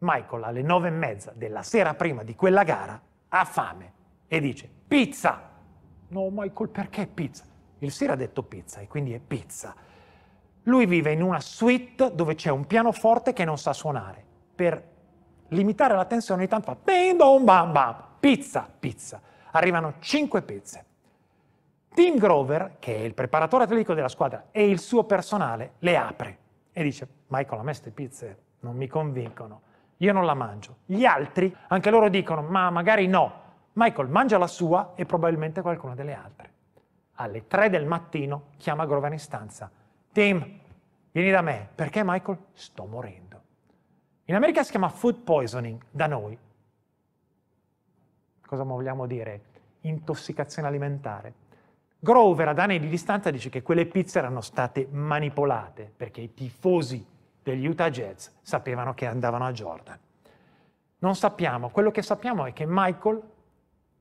Michael alle nove e mezza della sera prima di quella gara ha fame e dice pizza. No Michael, perché pizza? Il sera ha detto pizza e quindi è pizza. Lui vive in una suite dove c'è un pianoforte che non sa suonare. Per limitare la tensione ogni tanto fa bing bong bam bam, pizza, pizza. Arrivano cinque pizze. Tim Grover, che è il preparatore atletico della squadra, e il suo personale le apre e dice Michael a me queste pizze non mi convincono io non la mangio. Gli altri, anche loro dicono, ma magari no. Michael mangia la sua e probabilmente qualcuna delle altre. Alle 3 del mattino chiama Grover in stanza. Tim, vieni da me. Perché Michael? Sto morendo. In America si chiama food poisoning, da noi. Cosa vogliamo dire? Intossicazione alimentare. Grover ad anni di distanza dice che quelle pizze erano state manipolate perché i tifosi degli Utah Jazz sapevano che andavano a Jordan. Non sappiamo, quello che sappiamo è che Michael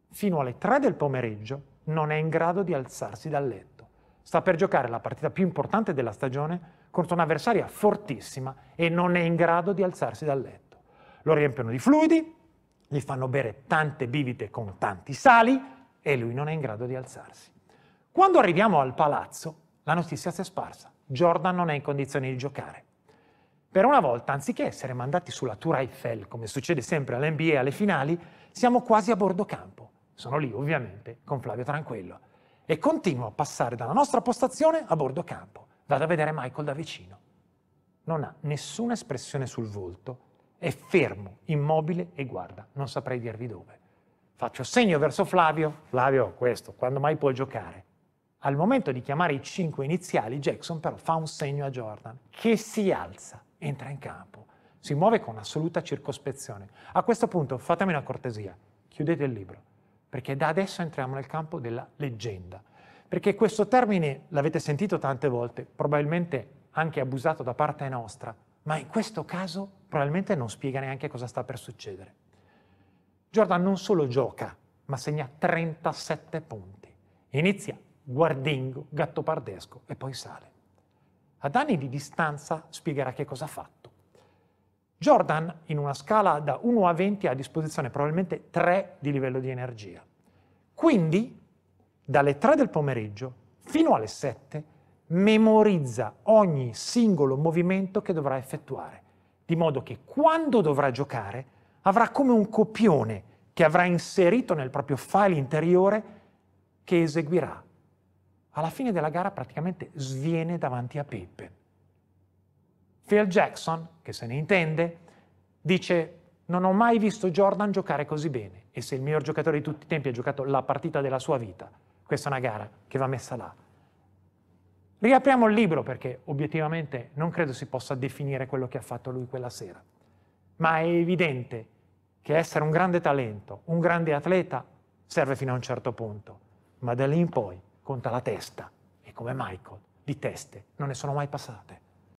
fino alle 3 del pomeriggio non è in grado di alzarsi dal letto. Sta per giocare la partita più importante della stagione contro un'avversaria fortissima e non è in grado di alzarsi dal letto. Lo riempiono di fluidi, gli fanno bere tante bibite con tanti sali e lui non è in grado di alzarsi. Quando arriviamo al palazzo, la notizia si è sparsa. Jordan non è in condizioni di giocare. Per una volta, anziché essere mandati sulla Tour Eiffel, come succede sempre all'NBA alle finali, siamo quasi a bordo campo. Sono lì, ovviamente, con Flavio Tranquillo. E continuo a passare dalla nostra postazione a bordo campo. Vado a vedere Michael da vicino. Non ha nessuna espressione sul volto, è fermo, immobile e guarda, non saprei dirvi dove. Faccio segno verso Flavio. Flavio, questo, quando mai può giocare? Al momento di chiamare i cinque iniziali, Jackson però fa un segno a Jordan, che si alza entra in campo, si muove con assoluta circospezione. A questo punto fatemi una cortesia, chiudete il libro, perché da adesso entriamo nel campo della leggenda. Perché questo termine l'avete sentito tante volte, probabilmente anche abusato da parte nostra, ma in questo caso probabilmente non spiega neanche cosa sta per succedere. Jordan non solo gioca, ma segna 37 punti. Inizia guardingo, gattopardesco e poi sale. Ad anni di distanza spiegherà che cosa ha fatto. Jordan, in una scala da 1 a 20, ha a disposizione probabilmente 3 di livello di energia. Quindi, dalle 3 del pomeriggio fino alle 7, memorizza ogni singolo movimento che dovrà effettuare, di modo che quando dovrà giocare avrà come un copione che avrà inserito nel proprio file interiore che eseguirà alla fine della gara praticamente sviene davanti a Pippen. Phil Jackson, che se ne intende, dice non ho mai visto Jordan giocare così bene e se il miglior giocatore di tutti i tempi ha giocato la partita della sua vita, questa è una gara che va messa là. Riapriamo il libro perché obiettivamente non credo si possa definire quello che ha fatto lui quella sera, ma è evidente che essere un grande talento, un grande atleta, serve fino a un certo punto, ma da lì in poi conta la testa. E come Michael, di teste non ne sono mai passate.